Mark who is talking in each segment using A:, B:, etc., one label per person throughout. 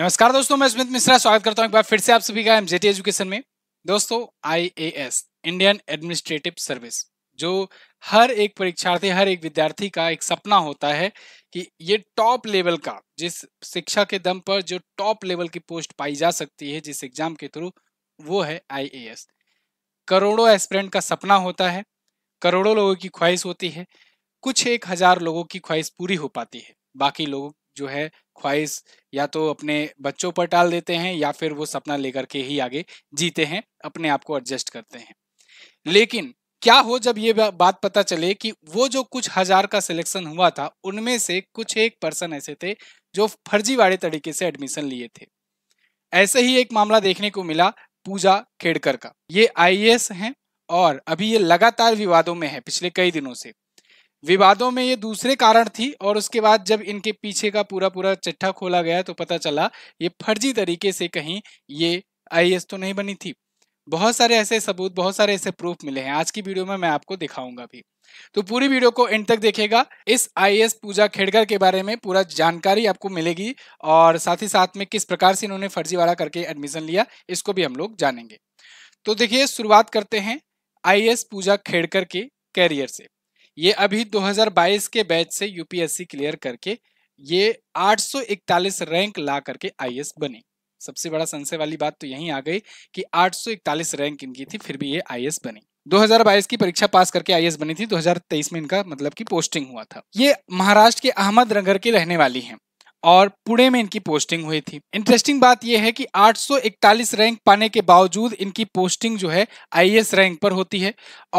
A: नमस्कार दोस्तों मैं सुमित मिश्रा स्वागत करता हूं एक बार फिर से आप सभी का एमजेटी एजुकेशन में दोस्तों आईएएस इंडियन एडमिनिस्ट्रेटिव सर्विस जो हर एक परीक्षार्थी हर एक विद्यार्थी का एक सपना होता है कि ये टॉप लेवल का जिस शिक्षा के दम पर जो टॉप लेवल की पोस्ट पाई जा सकती है जिस एग्जाम के थ्रू वो है आई करोड़ों एस्परेंट का सपना होता है करोड़ों लोगों की ख्वाहिश होती है कुछ एक हजार लोगों की ख्वाहिश पूरी हो पाती है बाकी लोगों जो है ख्वाहिश या तो अपने बच्चों पर टाल देते हैं या फिर वो सपना लेकर के ही आगे जीते हैं अपने आप को एडजस्ट करते हैं लेकिन क्या हो जब ये बात पता चले कि वो जो कुछ हजार का सिलेक्शन हुआ था उनमें से कुछ एक पर्सन ऐसे थे जो फर्जीवाड़े तरीके से एडमिशन लिए थे ऐसे ही एक मामला देखने को मिला पूजा खेड़कर का ये आई हैं और अभी ये लगातार विवादों में है पिछले कई दिनों से विवादों में ये दूसरे कारण थी और उसके बाद जब इनके पीछे का पूरा पूरा चिट्ठा खोला गया तो पता चला ये फर्जी तरीके से कहीं ये आई तो नहीं बनी थी बहुत सारे ऐसे सबूत बहुत सारे ऐसे प्रूफ मिले हैं आज की वीडियो में मैं आपको दिखाऊंगा भी तो पूरी वीडियो को एंड तक देखेगा इस आईएएस पूजा खेड़कर के बारे में पूरा जानकारी आपको मिलेगी और साथ ही साथ में किस प्रकार से इन्होंने फर्जीवाड़ा करके एडमिशन लिया इसको भी हम लोग जानेंगे तो देखिए शुरुआत करते हैं आई पूजा खेड़कर के कैरियर से ये अभी 2022 के बैच से यूपीएससी क्लियर करके ये 841 रैंक ला करके आई बने सबसे बड़ा संशय वाली बात तो यही आ गई कि 841 रैंक इनकी थी फिर भी ये आई बनी 2022 की परीक्षा पास करके आई बनी थी 2023 में इनका मतलब कि पोस्टिंग हुआ था ये महाराष्ट्र के अहमदनगर की रहने वाली हैं और पुणे में इनकी पोस्टिंग हुई थी इंटरेस्टिंग बात यह है कि 841 रैंक पाने के बावजूद इनकी पोस्टिंग जो है आईएएस रैंक पर होती है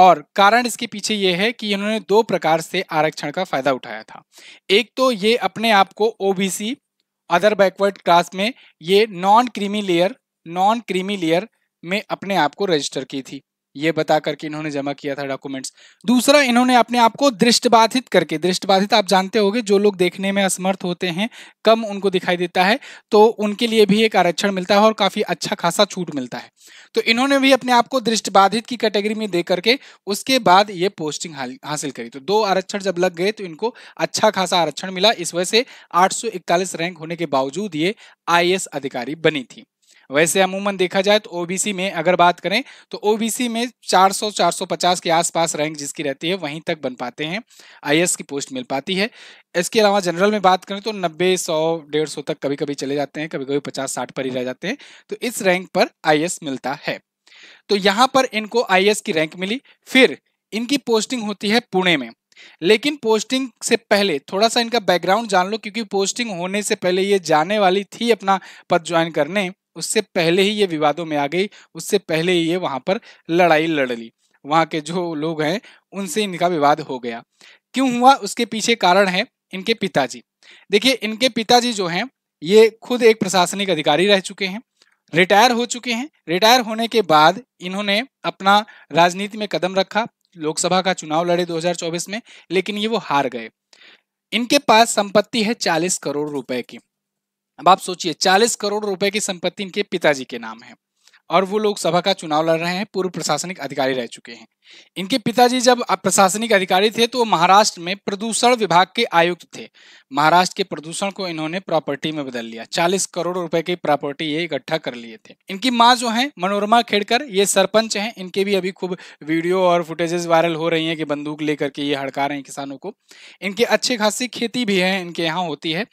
A: और कारण इसके पीछे यह है कि इन्होंने दो प्रकार से आरक्षण का फायदा उठाया था एक तो ये अपने आप को ओबीसी अदर बैकवर्ड क्लास में ये non creamy layer non creamy layer में अपने आप को रजिस्टर की थी ये बता करके इन्होंने जमा किया था डॉक्यूमेंट्स दूसरा इन्होंने अपने आप को दृष्टबाधित करके दृष्टबाधित आप जानते होंगे जो लोग देखने में असमर्थ होते हैं कम उनको दिखाई देता है तो उनके लिए भी एक आरक्षण मिलता है और काफ़ी अच्छा खासा छूट मिलता है तो इन्होंने भी अपने आप को दृष्टबाधित की कैटेगरी में दे करके उसके बाद ये पोस्टिंग हासिल करी तो दो आरक्षण जब लग गए तो इनको अच्छा खासा आरक्षण मिला इस वजह से आठ रैंक होने के बावजूद ये आई अधिकारी बनी थी वैसे अमूमन देखा जाए तो ओबीसी में अगर बात करें तो ओबीसी में 400 450 के आसपास रैंक जिसकी रहती है वहीं तक बन पाते हैं आईएएस की पोस्ट मिल पाती है इसके अलावा जनरल में बात करें तो 90 सौ डेढ़ सौ तक कभी कभी चले जाते हैं कभी कभी 50 60 पर ही रह जाते हैं तो इस रैंक पर आई मिलता है तो यहाँ पर इनको आई की रैंक मिली फिर इनकी पोस्टिंग होती है पुणे में लेकिन पोस्टिंग से पहले थोड़ा सा इनका बैकग्राउंड जान लो क्योंकि पोस्टिंग होने से पहले ये जाने वाली थी अपना पद ज्वाइन करने उससे पहले ही ये विवादों में आ गई उससे पहले ही ये वहां पर लड़ाई लड़ ली वहां के जो लोग हैं उनसे इनका विवाद हो गया क्यों हुआ उसके पीछे कारण है इनके पिताजी देखिए इनके पिताजी जो हैं ये खुद एक प्रशासनिक अधिकारी रह चुके हैं रिटायर हो चुके हैं रिटायर होने के बाद इन्होंने अपना राजनीति में कदम रखा लोकसभा का चुनाव लड़े 2024 में लेकिन ये वो हार गए इनके पास संपत्ति है 40 करोड़ रुपए की अब आप सोचिए चालीस करोड़ रुपए की संपत्ति इनके पिताजी के नाम है और वो लोग सभा का चुनाव लड़ रहे हैं पूर्व प्रशासनिक अधिकारी रह चुके हैं इनके पिताजी जब प्रशासनिक अधिकारी थे तो महाराष्ट्र में प्रदूषण विभाग के आयुक्त थे महाराष्ट्र के प्रदूषण को इन्होंने प्रॉपर्टी में बदल लिया 40 करोड़ रुपए की प्रॉपर्टी ये इकट्ठा कर लिए थे इनकी माँ जो है मनोरमा खेड़कर ये सरपंच है इनके भी अभी खूब वीडियो और फुटेजेस वायरल हो रही है कि बंदूक लेकर के ये हड़का रहे हैं किसानों को इनके अच्छे खासी खेती भी है इनके यहाँ होती है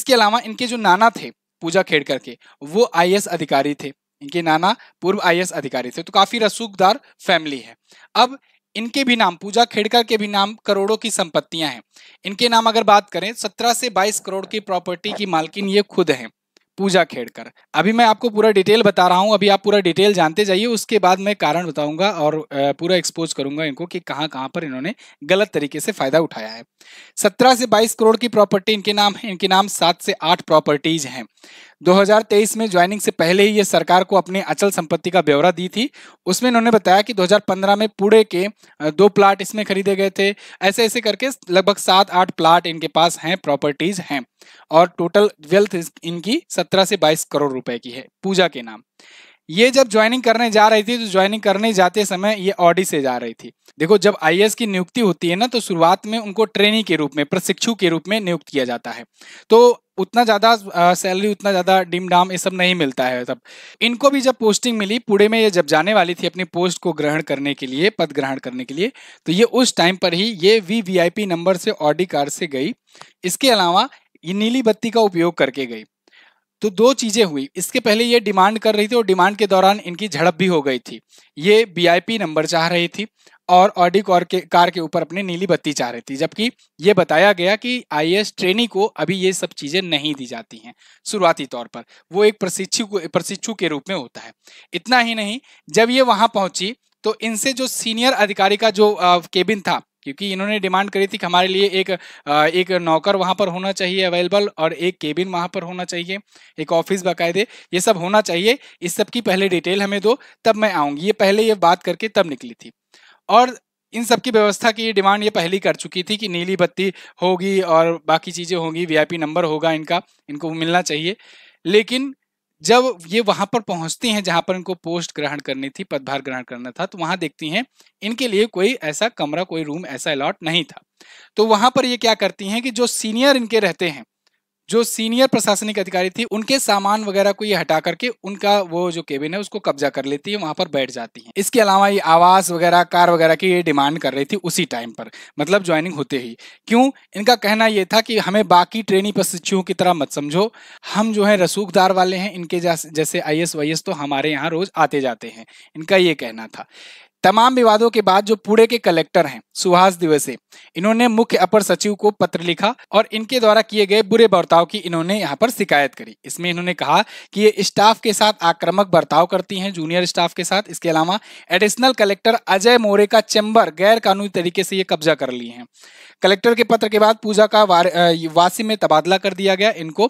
A: इसके अलावा इनके जो नाना थे पूजा खेड़कर के वो आई अधिकारी थे इनके नाना पूर्व आई अधिकारी थे तो काफी रसूखदार फैमिली है अब इनके भी नाम पूजा खेड़कर के भी नाम करोड़ों की संपत्तियां हैं इनके नाम अगर बात करें 17 से 22 करोड़ की प्रॉपर्टी की मालकिन ये खुद हैं पूजा खेड़कर अभी मैं आपको पूरा डिटेल बता रहा हूँ अभी आप पूरा डिटेल जानते जाइए उसके बाद मैं कारण बताऊंगा और पूरा एक्सपोज करूंगा इनको कि कहां कहां पर इन्होंने गलत तरीके से फायदा उठाया है सत्रह से बाईस करोड़ की प्रॉपर्टी इनके नाम है इनके नाम सात से आठ प्रॉपर्टीज हैं 2023 में ज्वाइनिंग से पहले ही ये सरकार को अपनी अचल संपत्ति का ब्यौरा दी थी उसमें इन्होंने बताया कि 2015 में पुणे के दो प्लाट इसमें खरीदे गए थे ऐसे ऐसे करके लगभग सात आठ प्लाट इनके पास हैं प्रॉपर्टीज हैं और टोटल वेल्थ इनकी सत्रह से बाईस करोड़ रुपए की है पूजा के नाम ये जब ज्वाइनिंग करने जा रही थी तो ज्वाइनिंग करने जाते समय ये ऑडी से जा रही थी देखो जब आई की नियुक्ति होती है ना तो शुरुआत में उनको ट्रेनी के रूप में प्रशिक्षु के रूप में नियुक्त किया जाता है तो उतना ज़्यादा सैलरी उतना ज़्यादा डिम डाम ये सब नहीं मिलता है तब इनको भी जब पोस्टिंग मिली पुणे में ये जब जाने वाली थी अपनी पोस्ट को ग्रहण करने के लिए पद ग्रहण करने के लिए तो ये उस टाइम पर ही ये V V I P number से ऑडी कार से गई इसके अलावा ये नीली बत्ती का उपयोग करके गई तो दो चीज़ें हुई इसके पहले ये डिमांड कर रही थी और डिमांड के दौरान इनकी झड़प भी हो गई थी ये बीआईपी नंबर चाह रही थी और ऑडी कार के कार के ऊपर अपनी नीली बत्ती चाह रही थी जबकि ये बताया गया कि आई ट्रेनी को अभी ये सब चीज़ें नहीं दी जाती हैं शुरुआती तौर पर वो एक प्रशिक्षु प्रशिक्षु के रूप में होता है इतना ही नहीं जब ये वहाँ पहुँची तो इनसे जो सीनियर अधिकारी का जो केबिन था क्योंकि इन्होंने डिमांड करी थी कि हमारे लिए एक एक नौकर वहाँ पर होना चाहिए अवेलेबल और एक केबिन वहाँ पर होना चाहिए एक ऑफिस बाकायदे ये सब होना चाहिए इस सब की पहले डिटेल हमें दो तब मैं आऊँगी ये पहले ये बात करके तब निकली थी और इन सब की व्यवस्था की डिमांड ये पहले कर चुकी थी कि नीली बत्ती होगी और बाकी चीज़ें होंगी वीआईपी नंबर होगा इनका इनको मिलना चाहिए लेकिन जब ये वहां पर पहुंचती हैं जहां पर इनको पोस्ट ग्रहण करनी थी पदभार ग्रहण करना था तो वहां देखती हैं इनके लिए कोई ऐसा कमरा कोई रूम ऐसा अलॉट नहीं था तो वहां पर ये क्या करती हैं कि जो सीनियर इनके रहते हैं जो सीनियर प्रशासनिक अधिकारी थी उनके सामान वगैरह को ये हटा करके उनका वो जो केबिन है उसको कब्जा कर लेती है वहां पर बैठ जाती है इसके अलावा ये आवास वगैरह कार वगैरह की ये डिमांड कर रही थी उसी टाइम पर मतलब ज्वाइनिंग होते ही क्यों इनका कहना ये था कि हमें बाकी ट्रेनी प्रशिक्षुओं की तरह मत समझो हम जो है रसूखदार वाले हैं इनके जैसे आई एस तो हमारे यहाँ रोज आते जाते हैं इनका ये कहना था तमाम विवादों के बाद जो पुणे के कलेक्टर हैं सुहास दिवसे इन्होंने मुख्य अपर सचिव को पत्र लिखा और इनके द्वारा किए गए बुरे बर्ताव की इन्होंने यहाँ पर शिकायत करी इसमें इन्होंने कहा कि ये स्टाफ के साथ आक्रामक बर्ताव करती हैं जूनियर स्टाफ के साथ इसके अलावा एडिशनल कलेक्टर अजय मोरे का चैम्बर गैर कानूनी तरीके से ये कब्जा कर लिए हैं कलेक्टर के पत्र के बाद पूजा का वासी में तबादला कर दिया गया इनको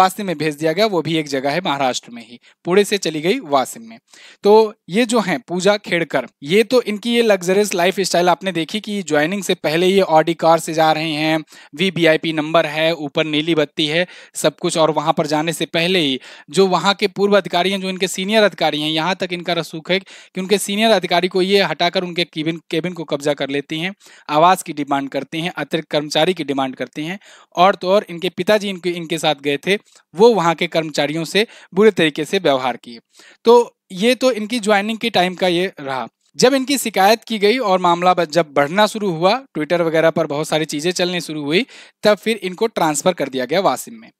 A: वासी में भेज दिया गया वो भी एक जगह है महाराष्ट्र में ही पुणे से चली गई वासिम में तो ये जो है पूजा खेड़कर ये तो इनकी ये लग्जरियस लाइफ स्टाइल आपने देखी कि ज्वाइनिंग से पहले ये ऑडी कार से जा रहे हैं V V I P number है ऊपर नीली बत्ती है सब कुछ और वहाँ पर जाने से पहले ही जो वहाँ के पूर्व अधिकारी हैं जो इनके सीनियर अधिकारी हैं यहाँ तक इनका रसूख है कि उनके सीनियर अधिकारी को ये हटाकर उनके केबिन केबिन को कब्जा कर लेती हैं आवाज की डिमांड करती हैं अतिरिक्त कर्मचारी की डिमांड करती हैं और तो और इनके पिताजी इनके इनके साथ गए थे वो वहाँ के कर्मचारियों से बुरे तरीके से व्यवहार किए तो ये तो इनकी ज्वाइनिंग के टाइम का ये रहा जब इनकी शिकायत की गई और मामला जब बढ़ना शुरू हुआ ट्विटर वगैरह पर बहुत सारी चीजें चलनी शुरू हुई तब फिर इनको ट्रांसफर कर दिया गया वासिम में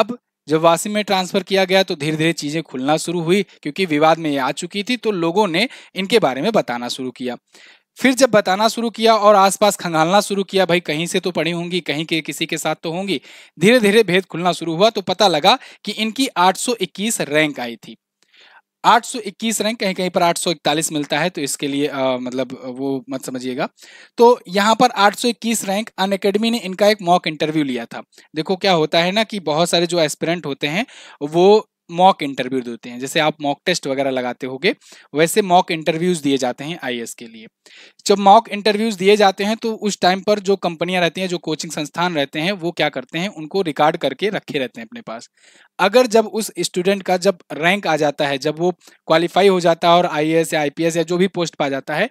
A: अब जब वासिम में ट्रांसफर किया गया तो धीरे धीरे चीजें खुलना शुरू हुई क्योंकि विवाद में ये आ चुकी थी तो लोगों ने इनके बारे में बताना शुरू किया फिर जब बताना शुरू किया और आसपास खंगालना शुरू किया भाई कहीं से तो पड़ी होंगी कहीं के किसी के साथ तो होंगी धीरे धीरे भेद खुलना शुरू हुआ तो पता लगा कि इनकी 821 रैंक आई थी 821 रैंक कहीं कहीं पर 841 मिलता है तो इसके लिए आ, मतलब वो मत समझिएगा तो यहाँ पर 821 रैंक अन अकेडमी ने इनका एक मॉक इंटरव्यू लिया था देखो क्या होता है ना कि बहुत सारे जो एस्पिरेंट होते हैं वो मॉक इंटरव्यू देते हैं जैसे आप मॉक टेस्ट वगैरह लगाते होंगे वैसे मॉक इंटरव्यूज दिए जाते हैं आई के लिए जब मॉक इंटरव्यूज दिए जाते हैं तो उस टाइम पर जो कंपनियां रहती हैं जो कोचिंग संस्थान रहते हैं वो क्या करते हैं उनको रिकॉर्ड करके रखे रहते हैं अपने पास अगर जब उस स्टूडेंट का जब रैंक आ जाता है जब वो क्वालिफाई हो जाता है और आई या आई या जो भी पोस्ट पा जाता है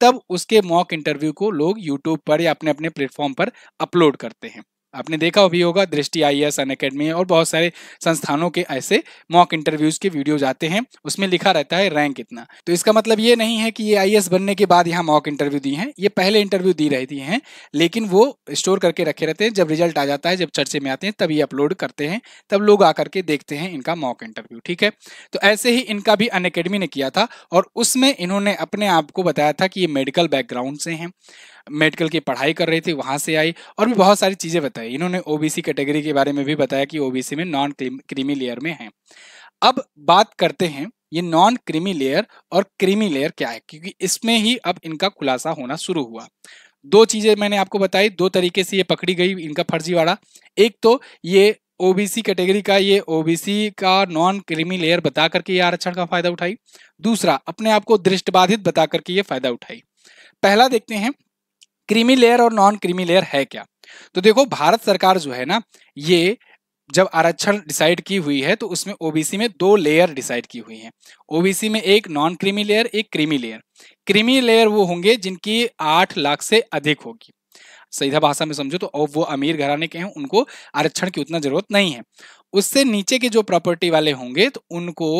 A: तब उसके मॉक इंटरव्यू को लोग यूट्यूब पर या अपने अपने प्लेटफॉर्म पर अपलोड करते हैं आपने देखा भी होगा दृष्टि आई एस अन अकेडमी और बहुत सारे संस्थानों के ऐसे मॉक इंटरव्यूज के वीडियोज आते हैं उसमें लिखा रहता है रैंक इतना तो इसका मतलब ये नहीं है कि ये आई बनने के बाद यहाँ मॉक इंटरव्यू दी हैं ये पहले इंटरव्यू दी रहती हैं लेकिन वो स्टोर करके रखे रहते हैं जब रिजल्ट आ जाता है जब चर्चे में आते हैं तभी अपलोड करते हैं तब लोग आकर के देखते हैं इनका मॉक इंटरव्यू ठीक है तो ऐसे ही इनका भी अन ने किया था और उसमें इन्होंने अपने आप को बताया था कि ये मेडिकल बैकग्राउंड से हैं मेडिकल की पढ़ाई कर रहे थे वहाँ से आई और भी बहुत सारी चीज़ें बताई है इन्होंने ओबीसी कैटेगरी के बारे में भी बताया कि ओबीसी में नॉन क्रीमी लेयर में है अब बात करते हैं ये नॉन क्रीमी लेयर और क्रीमी लेयर क्या है क्योंकि इसमें ही अब इनका खुलासा होना शुरू हुआ दो चीजें मैंने आपको बताई दो तरीके से ये पकड़ी गई इनका फर्जीवाड़ा एक तो ये ओबीसी कैटेगरी का ये ओबीसी का नॉन क्रीमी लेयर बता करके ये आरक्षण का फायदा उठाई दूसरा अपने आप को दृष्टबाधित बता करके ये फायदा उठाई पहला देखते हैं क्रीमी लेयर और नॉन क्रीमी लेयर है क्या तो देखो भारत सरकार जो है ना ये जब आरक्षण डिसाइड की हुई है तो उसमें ओबीसी में दो लेयर डिसाइड की हुई है ओबीसी में एक नॉन क्रीमी लेयर एक क्रीमी लेयर क्रीमी लेयर वो होंगे जिनकी आठ लाख से अधिक होगी सीधा भाषा में समझो तो वो अमीर घराने के हैं उनको आरक्षण की उतना जरूरत नहीं है उससे नीचे के जो प्रॉपर्टी वाले होंगे तो उनको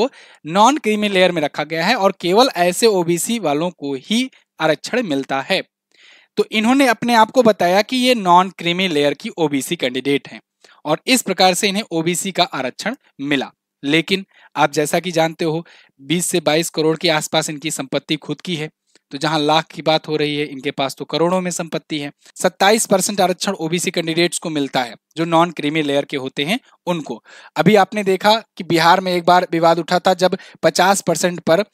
A: नॉन क्रीमी लेयर में रखा गया है और केवल ऐसे ओबीसी वालों को ही आरक्षण मिलता है तो इन्होंने अपने आप को बताया कि ये नॉन क्रीमी लेयर की ओबीसी कैंडिडेट हैं और इस प्रकार से इन्हें ओबीसी का आरक्षण मिला लेकिन आप जैसा कि जानते हो 20 से 22 करोड़ के आसपास इनकी संपत्ति खुद की है तो जहां लाख की बात हो रही है इनके पास तो करोड़ों में संपत्ति है 27 परसेंट आरक्षण ओबीसी कैंडिडेट्स को मिलता है जो नॉन क्रीमी लेयर के होते हैं उनको अभी आपने देखा कि बिहार में एक बार विवाद उठा था जब 50 परसेंट पर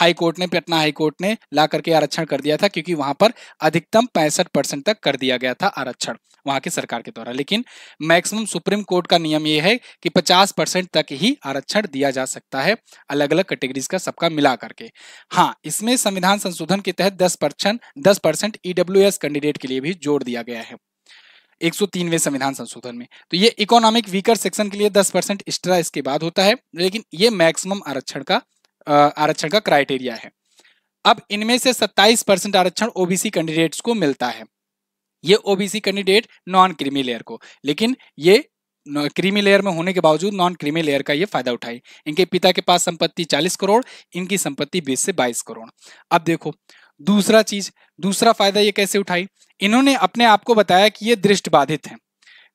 A: हाई कोर्ट ने पटना हाई कोर्ट ने ला करके आरक्षण कर दिया था क्योंकि वहां पर अधिकतम पैंसठ परसेंट तक कर दिया गया था आरक्षण वहां की सरकार के द्वारा लेकिन मैक्सिमम सुप्रीम कोर्ट का नियम यह है कि पचास परसेंट तक ही आरक्षण दिया जा सकता है अलग अलग कैटेगरीज का सबका मिला करके हाँ इसमें संविधान संशोधन के तहत दस परसेंट दस परसेंट ईडब्ल्यू e कैंडिडेट के लिए भी जोड़ दिया गया है एक 103वें संविधान संशोधन में तो ये इकोनॉमिक वीकर सेक्शन के लिए 10 परसेंट एक्स्ट्रा इसके बाद होता है लेकिन ये मैक्सिमम आरक्षण का आरक्षण का क्राइटेरिया है अब इनमें से 27 परसेंट आरक्षण ओबीसी कैंडिडेट्स को मिलता है ये OBC candidate non creamy layer को लेकिन ये क्रीमी लेयर में होने के बावजूद नॉन क्रीमी लेयर का ये फायदा उठाई इनके पिता के पास संपत्ति 40 करोड़ इनकी संपत्ति 20 से 22 करोड़ अब देखो दूसरा चीज दूसरा फायदा ये कैसे उठाई इन्होंने अपने आप को बताया कि ये दृष्ट बाधित हैं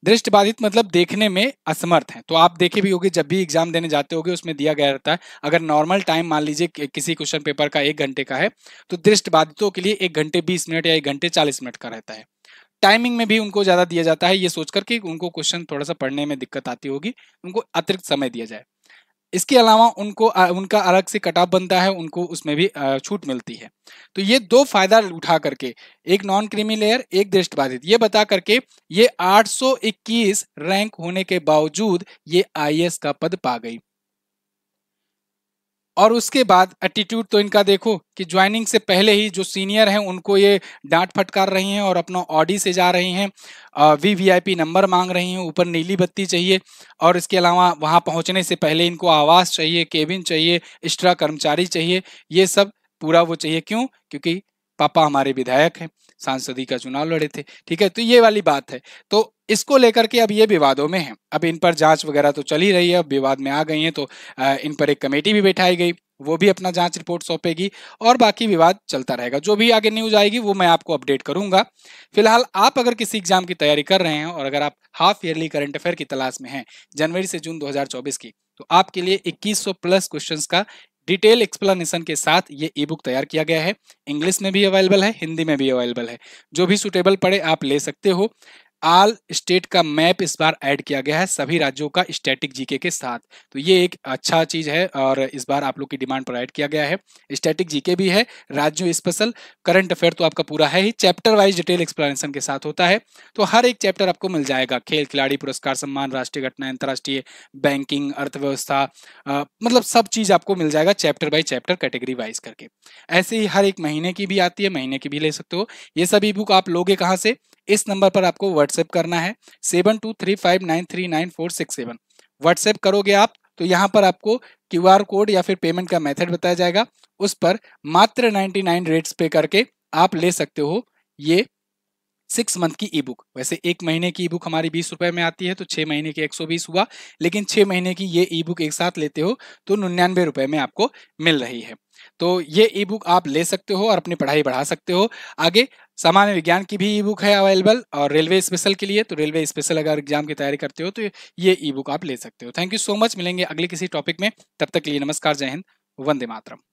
A: दृष्ट बाधित मतलब देखने में असमर्थ हैं तो आप देखे भी होगे जब भी एग्जाम देने जाते होगे उसमें दिया गया रहता है अगर नॉर्मल टाइम मान लीजिए किसी क्वेश्चन पेपर का एक घंटे का है तो दृष्ट बाधितों के लिए एक घंटे बीस मिनट या एक घंटे चालीस मिनट का रहता है टाइमिंग में भी उनको ज्यादा दिया जाता है ये सोचकर कि उनको क्वेश्चन थोड़ा सा पढ़ने में दिक्कत आती होगी उनको अतिरिक्त समय दिया जाए इसके अलावा उनको उनका अलग से कटाप बनता है उनको उसमें भी छूट मिलती है तो ये दो फायदा उठा करके एक नॉन क्रीमी लेयर एक दृष्ट बाधित ये बता करके ये 821 रैंक होने के बावजूद ये आई का पद पा गई और उसके बाद एटीट्यूड तो इनका देखो कि ज्वाइनिंग से पहले ही जो सीनियर हैं उनको ये डांट फटकार रही हैं और अपना ऑडी से जा रही हैं V V I P number मांग रही हैं ऊपर नीली बत्ती चाहिए और इसके अलावा वहाँ पहुँचने से पहले इनको आवास चाहिए केबिन चाहिए एक्स्ट्रा कर्मचारी चाहिए ये सब पूरा वो चाहिए क्यों क्योंकि पापा हमारे विधायक हैं सांसदी का चुनाव लड़े थे ठीक है तो ये वाली बात है तो इसको लेकर के अब ये विवादों में है अब इन पर जांच वगैरह तो चल ही रही है अब विवाद में आ गई हैं तो इन पर एक कमेटी भी बैठाई गई वो भी अपना जांच रिपोर्ट सौंपेगी और बाकी विवाद चलता रहेगा जो भी आगे न्यूज आएगी वो मैं आपको अपडेट करूंगा फिलहाल आप अगर किसी एग्जाम की तैयारी कर रहे हैं और अगर आप हाफ ईयरली करंट अफेयर की तलाश में हैं जनवरी से जून 2024 की तो आपके लिए 2100 प्लस क्वेश्चंस का डिटेल एक्सप्लेनेशन के साथ ये ई बुक तैयार किया गया है इंग्लिश में भी अवेलेबल है हिंदी में भी अवेलेबल है जो भी सुटेबल पड़े आप ले सकते हो ऑल स्टेट का मैप इस बार ऐड किया गया है सभी राज्यों का स्टैटिक जीके के साथ तो ये एक अच्छा चीज है और इस बार आप लोग की डिमांड पर ऐड किया गया है स्टैटिक जीके भी है राज्यों स्पेशल करंट अफेयर तो आपका पूरा है ही चैप्टर वाइज डिटेल एक्सप्लेनेशन के साथ होता है तो हर एक चैप्टर आपको मिल जाएगा खेल खिलाड़ी पुरस्कार सम्मान राष्ट्रीय घटना अंतर्राष्ट्रीय बैंकिंग अर्थव्यवस्था मतलब सब चीज आपको मिल जाएगा chapter by chapter category wise करके ऐसे ही हर एक महीने की भी आती है महीने की भी ले सकते हो ये सभी बुक आप लोगे कहाँ से इस नंबर पर आपको व्हाट्सएप करना है seven two three five nine three nine four six seven WhatsApp करोगे आप तो यहाँ पर आपको क्यू आर कोड या फिर पेमेंट का मेथड बताया जाएगा उस पर मात्र नाइन रेट्स पे करके आप ले सकते हो ये सिक्स मंथ की ई बुक वैसे एक महीने की ई बुक हमारी बीस रुपए में आती है तो छह महीने की एक सौ बीस हुआ लेकिन छह महीने की ये ई बुक एक साथ लेते हो तो निन्यानवे रुपए में आपको मिल रही है तो ये ई बुक आप ले सकते हो और अपनी पढ़ाई बढ़ा सकते हो आगे सामान्य विज्ञान की भी ई बुक है अवेलेबल और रेलवे स्पेशल के लिए तो रेलवे स्पेशल अगर एग्जाम की तैयारी करते हो तो ये ई बुक आप ले सकते हो थैंक यू सो मच मिलेंगे अगले किसी टॉपिक में तब तक के लिए नमस्कार जय हिंद वंदे मातरम